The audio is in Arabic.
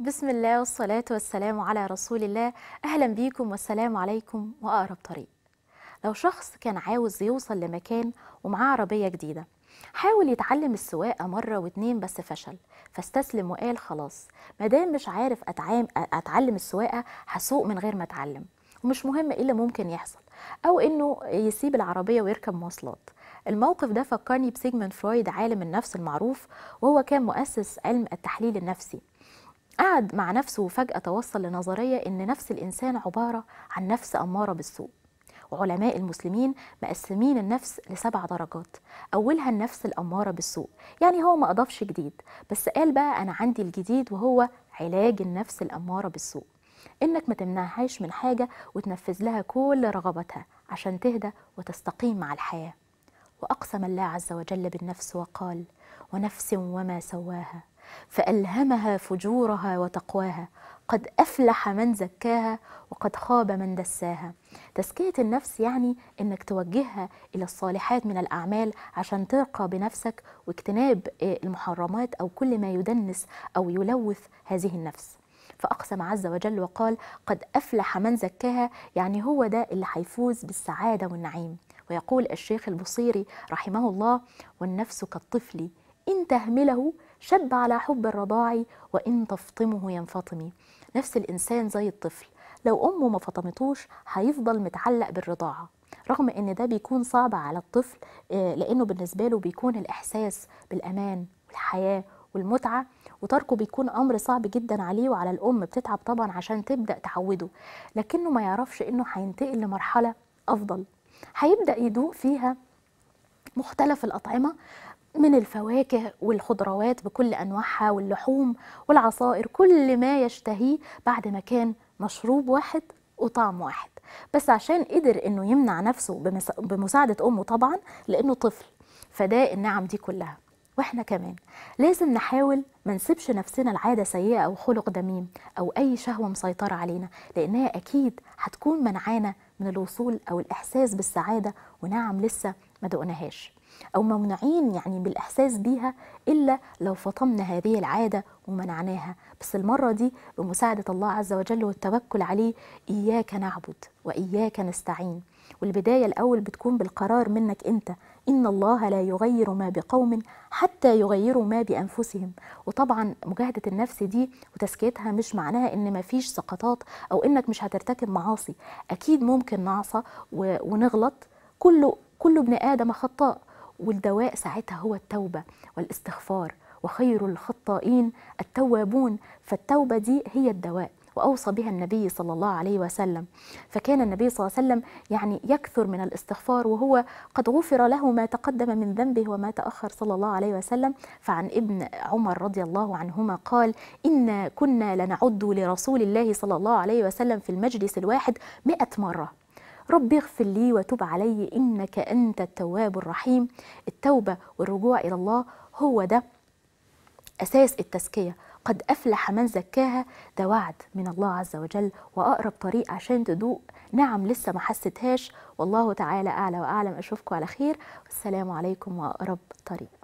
بسم الله والصلاة والسلام على رسول الله أهلا بيكم والسلام عليكم وأقرب طريق لو شخص كان عاوز يوصل لمكان ومعاه عربية جديدة حاول يتعلم السواقة مرة واتنين بس فشل فاستسلم وقال خلاص مادام مش عارف أتعام أتعلم السواقة هسوق من غير ما أتعلم ومش مهم إيه اللي ممكن يحصل أو إنه يسيب العربية ويركب مواصلات الموقف ده فكرني بسيجمنت فرويد عالم النفس المعروف وهو كان مؤسس علم التحليل النفسي قعد مع نفسه وفجأة توصل لنظرية إن نفس الإنسان عبارة عن نفس أمارة بالسوء وعلماء المسلمين مقسمين النفس لسبع درجات أولها النفس الأمارة بالسوء يعني هو ما أضافش جديد بس قال بقى أنا عندي الجديد وهو علاج النفس الأمارة بالسوء إنك ما تمنعهاش من حاجة وتنفذ لها كل رغبتها عشان تهدى وتستقيم مع الحياة وأقسم الله عز وجل بالنفس وقال ونفس وما سواها فألهمها فجورها وتقواها قد أفلح من زكاها وقد خاب من دساها تزكية النفس يعني أنك توجهها إلى الصالحات من الأعمال عشان ترقى بنفسك واجتناب آه، المحرمات أو كل ما يدنس أو يلوث هذه النفس فأقسم عز وجل وقال قد أفلح من زكاها يعني هو ده اللي هيفوز بالسعادة والنعيم ويقول الشيخ البصيري رحمه الله والنفس كالطفل إن تهمله شب على حب الرضاع وإن تفطمه ينفطمي نفس الإنسان زي الطفل لو أمه ما فطمتوش هيفضل متعلق بالرضاعة رغم ان ده بيكون صعب على الطفل آه، لانه بالنسبه له بيكون الاحساس بالامان والحياه والمتعه وتركه بيكون امر صعب جدا عليه وعلى الام بتتعب طبعا عشان تبدا تعوده لكنه ما يعرفش انه هينتقل لمرحله افضل هيبدا يدوق فيها مختلف الاطعمه من الفواكه والخضروات بكل أنواعها واللحوم والعصائر كل ما يشتهيه بعد ما كان مشروب واحد وطعم واحد بس عشان قدر انه يمنع نفسه بمساعدة امه طبعا لانه طفل فده النعم دي كلها واحنا كمان لازم نحاول ما نسيبش نفسنا لعاده سيئه او خلق دميم او اي شهوه مسيطره علينا لانها اكيد هتكون منعانا من الوصول او الاحساس بالسعاده ونعم لسه ما دقناهاش أو ممنوعين يعني بالإحساس بيها إلا لو فطمنا هذه العادة ومنعناها بس المرة دي بمساعدة الله عز وجل والتوكل عليه إياك نعبد وإياك نستعين والبداية الأول بتكون بالقرار منك أنت إن الله لا يغير ما بقوم حتى يغيروا ما بأنفسهم وطبعا مجاهدة النفس دي وتزكيتها مش معناها إن مفيش سقطات أو إنك مش هترتكب معاصي أكيد ممكن نعصى ونغلط كله كل ابن آدم خطاء والدواء ساعتها هو التوبة والاستغفار وخير الخطائين التوابون فالتوبة دي هي الدواء وأوصى بها النبي صلى الله عليه وسلم فكان النبي صلى الله عليه وسلم يعني يكثر من الاستغفار وهو قد غفر له ما تقدم من ذنبه وما تأخر صلى الله عليه وسلم فعن ابن عمر رضي الله عنهما قال إنا كنا لنعد لرسول الله صلى الله عليه وسلم في المجلس الواحد مئة مرة رب اغفر لي وتب علي إنك أنت التواب الرحيم التوبة والرجوع إلى الله هو ده أساس التزكية قد أفلح من زكاها ده وعد من الله عز وجل وأقرب طريق عشان تدوق نعم لسه ما حستهاش والله تعالى أعلى وأعلم أشوفكم على خير والسلام عليكم وأقرب طريق